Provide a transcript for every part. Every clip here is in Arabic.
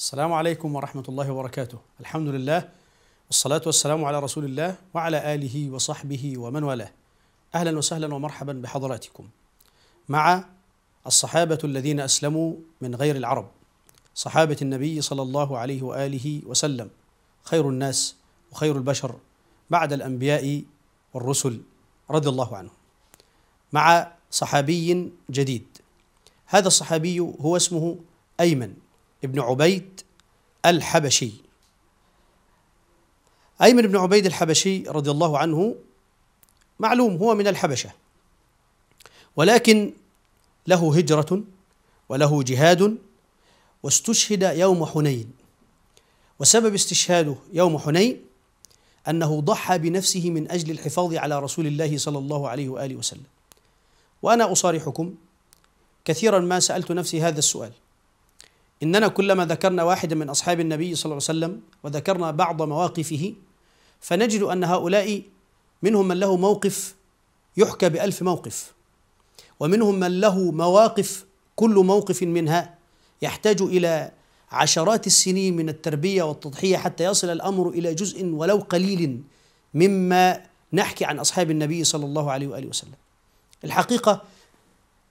السلام عليكم ورحمة الله وبركاته الحمد لله والصلاة والسلام على رسول الله وعلى آله وصحبه ومن والاه أهلا وسهلا ومرحبا بحضراتكم مع الصحابة الذين أسلموا من غير العرب صحابة النبي صلى الله عليه وآله وسلم خير الناس وخير البشر بعد الأنبياء والرسل رضي الله عنهم مع صحابي جديد هذا الصحابي هو اسمه أيمن ابن عبيد الحبشي أيمن بن عبيد الحبشي رضي الله عنه معلوم هو من الحبشة ولكن له هجرة وله جهاد واستشهد يوم حنين وسبب استشهاده يوم حنين أنه ضحى بنفسه من أجل الحفاظ على رسول الله صلى الله عليه وآله وسلم وأنا أصارحكم كثيرا ما سألت نفسي هذا السؤال إننا كلما ذكرنا واحدا من أصحاب النبي صلى الله عليه وسلم وذكرنا بعض مواقفه فنجد أن هؤلاء منهم من له موقف يحكى بألف موقف ومنهم من له مواقف كل موقف منها يحتاج إلى عشرات السنين من التربية والتضحية حتى يصل الأمر إلى جزء ولو قليل مما نحكي عن أصحاب النبي صلى الله عليه وآله وسلم الحقيقة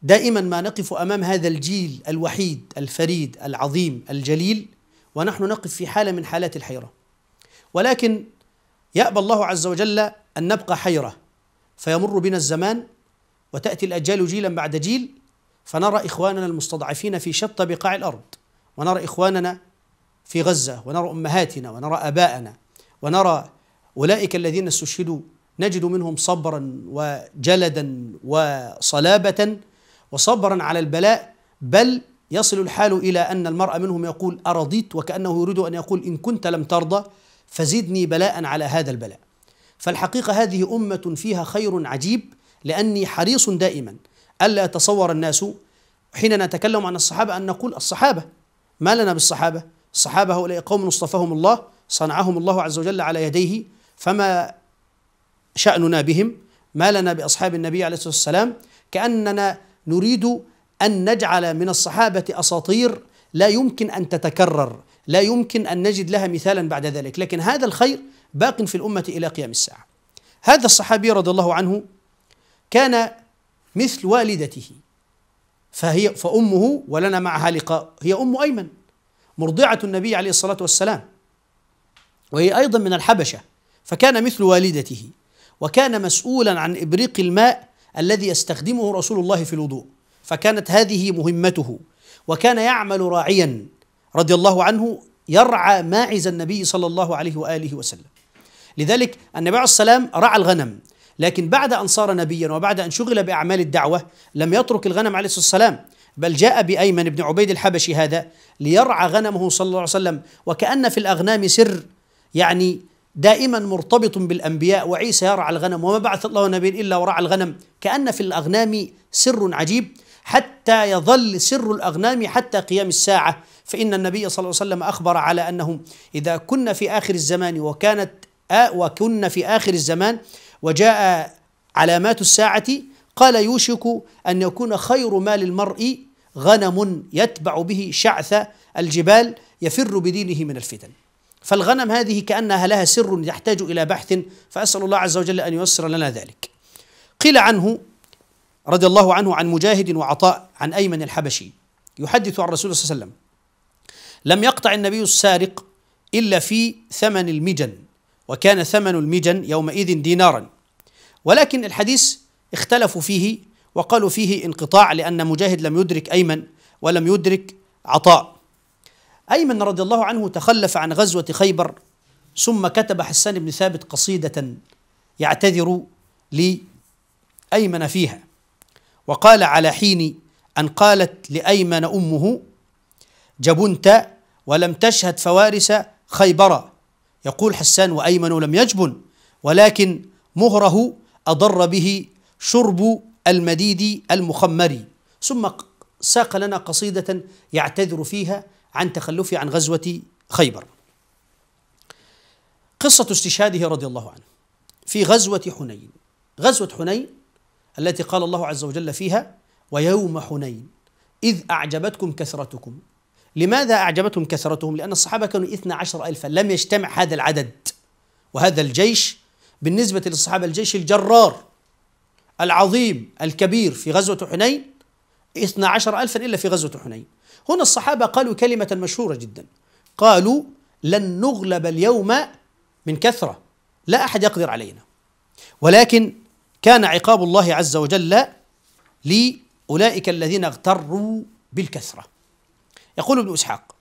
دائما ما نقف امام هذا الجيل الوحيد الفريد العظيم الجليل ونحن نقف في حاله من حالات الحيره ولكن يابى الله عز وجل ان نبقى حيره فيمر بنا الزمان وتاتي الاجيال جيلا بعد جيل فنرى اخواننا المستضعفين في شتى بقاع الارض ونرى اخواننا في غزه ونرى امهاتنا ونرى اباءنا ونرى اولئك الذين استشهدوا نجد منهم صبرا وجلدا وصلابه وصبرا على البلاء بل يصل الحال إلى أن المرء منهم يقول أرضيت وكأنه يريد أن يقول إن كنت لم ترضى فزدني بلاء على هذا البلاء فالحقيقة هذه أمة فيها خير عجيب لأني حريص دائما ألا يتصور الناس حين نتكلم عن الصحابة أن نقول الصحابة ما لنا بالصحابة الصحابة هؤلاء قوم اصطفاهم الله صنعهم الله عز وجل على يديه فما شأننا بهم ما لنا بأصحاب النبي عليه الصلاة والسلام كأننا نريد ان نجعل من الصحابه اساطير لا يمكن ان تتكرر لا يمكن ان نجد لها مثالا بعد ذلك لكن هذا الخير باق في الامه الى قيام الساعه هذا الصحابي رضي الله عنه كان مثل والدته فهي فامه ولنا معها لقاء هي ام ايمن مرضعه النبي عليه الصلاه والسلام وهي ايضا من الحبشه فكان مثل والدته وكان مسؤولا عن ابريق الماء الذي يستخدمه رسول الله في الوضوء فكانت هذه مهمته وكان يعمل راعيا رضي الله عنه يرعى ماعز النبي صلى الله عليه واله وسلم لذلك النبي عليه السلام رعى الغنم لكن بعد ان صار نبيا وبعد ان شغل باعمال الدعوه لم يترك الغنم عليه الصلاه والسلام بل جاء بايمن بن عبيد الحبشي هذا ليرعى غنمه صلى الله عليه وسلم وكان في الاغنام سر يعني دائما مرتبط بالأنبياء وعيسى يرعى الغنم وما بعث الله نبيا إلا ورعى الغنم كأن في الأغنام سر عجيب حتى يظل سر الأغنام حتى قيام الساعة فإن النبي صلى الله عليه وسلم أخبر على أنهم إذا كنا في آخر الزمان وكانت آه وكنا في آخر الزمان وجاء علامات الساعة قال يوشك أن يكون خير مال المرء غنم يتبع به شعث الجبال يفر بدينه من الفتن فالغنم هذه كأنها لها سر يحتاج إلى بحث فأسأل الله عز وجل أن ييسر لنا ذلك قيل عنه رضي الله عنه عن مجاهد وعطاء عن أيمن الحبشي يحدث عن الرسول صلى الله عليه وسلم لم يقطع النبي السارق إلا في ثمن المجن وكان ثمن المجن يومئذ دينارا ولكن الحديث اختلفوا فيه وقالوا فيه انقطاع لأن مجاهد لم يدرك أيمن ولم يدرك عطاء أيمن رضي الله عنه تخلف عن غزوة خيبر ثم كتب حسان بن ثابت قصيدة يعتذر لأيمن فيها وقال على حين أن قالت لأيمن أمه جبنت ولم تشهد فوارس خيبر يقول حسان وأيمن لم يجبن ولكن مهره أضر به شرب المديد المخمر ثم ساق لنا قصيدة يعتذر فيها عن تخلفه عن غزوة خيبر قصة استشهاده رضي الله عنه في غزوة حنين غزوة حنين التي قال الله عز وجل فيها ويوم حنين إذ أعجبتكم كثرتكم لماذا أعجبتهم كثرتهم؟ لأن الصحابة كانوا 12 ألفا لم يجتمع هذا العدد وهذا الجيش بالنسبة للصحابة الجيش الجرار العظيم الكبير في غزوة حنين 12 ألفا إلا في غزوة حنين هنا الصحابة قالوا كلمة مشهورة جدا قالوا لن نغلب اليوم من كثرة لا أحد يقدر علينا ولكن كان عقاب الله عز وجل لأولئك الذين اغتروا بالكثرة يقول ابن إسحاق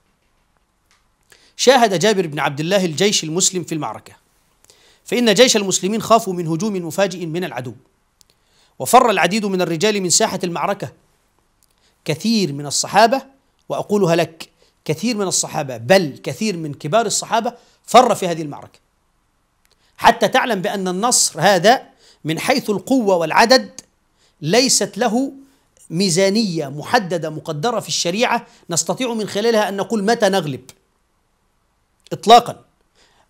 شاهد جابر بن عبد الله الجيش المسلم في المعركة فإن جيش المسلمين خافوا من هجوم مفاجئ من العدو وفر العديد من الرجال من ساحة المعركة كثير من الصحابة واقولها لك كثير من الصحابه بل كثير من كبار الصحابه فر في هذه المعركه حتى تعلم بان النصر هذا من حيث القوه والعدد ليست له ميزانيه محدده مقدره في الشريعه نستطيع من خلالها ان نقول متى نغلب اطلاقا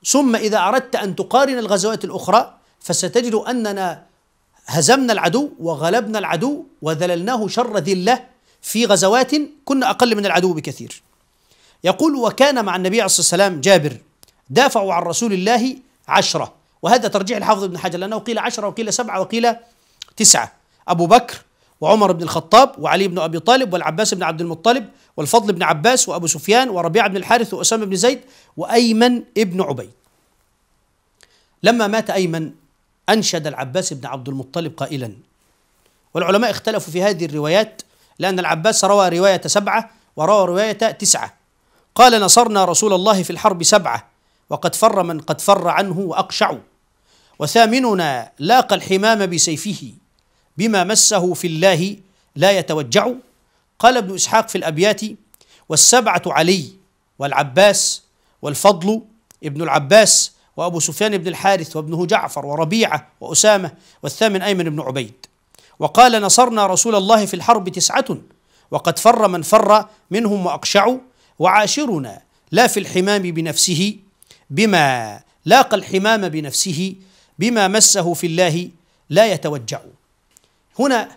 ثم اذا اردت ان تقارن الغزوات الاخرى فستجد اننا هزمنا العدو وغلبنا العدو وذللناه شر ذله في غزوات كنا أقل من العدو بكثير يقول وكان مع النبي عليه الصلاة والسلام جابر دافعوا عن رسول الله عشرة وهذا ترجيح الحافظ ابن حجر لأنه قيل عشرة وقيل سبعة وقيل تسعة أبو بكر وعمر بن الخطاب وعلي بن أبي طالب والعباس بن عبد المطلب والفضل بن عباس وأبو سفيان وربيعة بن الحارث وأسامة بن زيد وأيمن بن عبيد لما مات أيمن أنشد العباس بن عبد المطلب قائلا والعلماء اختلفوا في هذه الروايات لأن العباس روى رواية سبعة وروى رواية تسعة قال نصرنا رسول الله في الحرب سبعة وقد فر من قد فر عنه وأقشع وثامننا لاقى الحمام بسيفه بما مسه في الله لا يتوجع قال ابن إسحاق في الأبيات والسبعة علي والعباس والفضل ابن العباس وأبو سفيان بن الحارث وابنه جعفر وربيعة وأسامة والثامن أيمن بن عبيد وقال نصرنا رسول الله في الحرب تسعة وقد فر من فر منهم وأقشعوا وعاشرنا لا في الحمام بنفسه بما لاقى الحمام بنفسه بما مسه في الله لا يتوجع هنا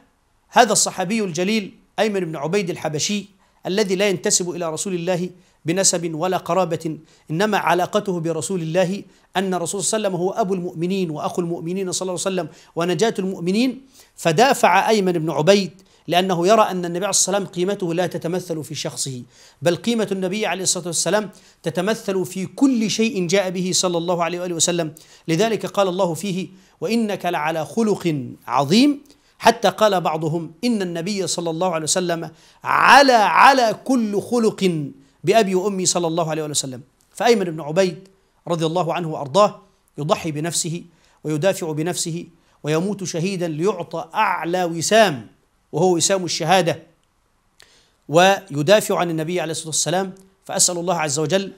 هذا الصحابي الجليل أيمن بن عبيد الحبشي الذي لا ينتسب إلى رسول الله بنسب ولا قرابة إنما علاقته برسول الله أن الرسول صلى الله عليه وسلم هو أبو المؤمنين وأخو المؤمنين صلى الله عليه وسلم ونجاة المؤمنين فدافع أيمن بن عبيد لأنه يرى أن النبي عليه الصلاة والسلام قيمته لا تتمثل في شخصه بل قيمة النبي عليه الصلاة والسلام تتمثل في كل شيء جاء به صلى الله عليه وآله وسلم لذلك قال الله فيه وإنك لعلى خلق عظيم حتى قال بعضهم إن النبي صلى الله عليه وسلم على على كل خلق بأبي وأمي صلى الله عليه وسلم فأيمن بن عبيد رضي الله عنه وأرضاه يضحي بنفسه ويدافع بنفسه ويموت شهيدا ليعطى أعلى وسام وهو وسام الشهادة ويدافع عن النبي عليه الصلاة والسلام فأسأل الله عز وجل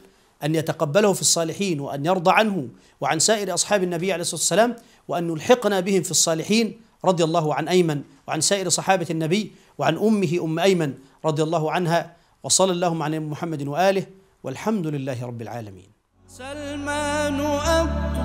أن يتقبله في الصالحين وأن يرضى عنه وعن سائر أصحاب النبي عليه الصلاة والسلام وأن نلحقنا بهم في الصالحين رضي الله عن أيمن وعن سائر صحابة النبي وعن أمه أم أيمن رضي الله عنها وصلى اللهم على محمد وآله والحمد لله رب العالمين سلمان أبو